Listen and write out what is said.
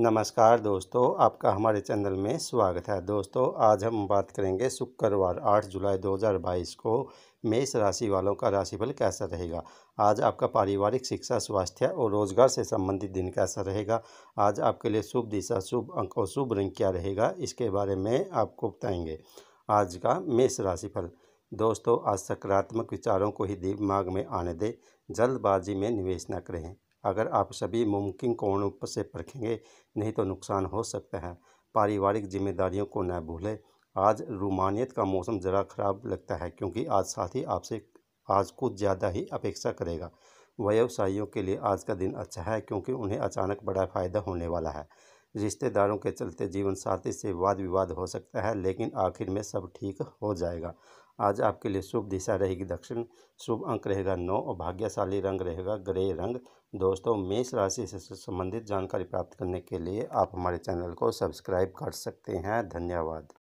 नमस्कार दोस्तों आपका हमारे चैनल में स्वागत है दोस्तों आज हम बात करेंगे शुक्रवार 8 जुलाई 2022 को मेष राशि वालों का राशिफल कैसा रहेगा आज आपका पारिवारिक शिक्षा स्वास्थ्य और रोजगार से संबंधित दिन कैसा रहेगा आज आपके लिए शुभ दिशा शुभ अंक और शुभ रंग क्या रहेगा इसके बारे में आपको बताएंगे आज का मेष राशिफल दोस्तों आज सकारात्मक विचारों को ही दिमाग में आने दें जल्दबाजी में निवेश न करें अगर आप सभी मुमकिन कोणों से परखेंगे नहीं तो नुकसान हो सकता है पारिवारिक जिम्मेदारियों को न भूलें आज रूमानियत का मौसम ज़रा ख़राब लगता है क्योंकि आज साथी आपसे आज कुछ ज़्यादा ही अपेक्षा करेगा व्यवसायियों के लिए आज का दिन अच्छा है क्योंकि उन्हें अचानक बड़ा फ़ायदा होने वाला है रिश्तेदारों के चलते जीवन साथी से वाद विवाद हो सकता है लेकिन आखिर में सब ठीक हो जाएगा आज आपके लिए शुभ दिशा रहेगी दक्षिण शुभ अंक रहेगा नौ और भाग्यशाली रंग रहेगा ग्रे रंग दोस्तों मेष राशि से संबंधित जानकारी प्राप्त करने के लिए आप हमारे चैनल को सब्सक्राइब कर सकते हैं धन्यवाद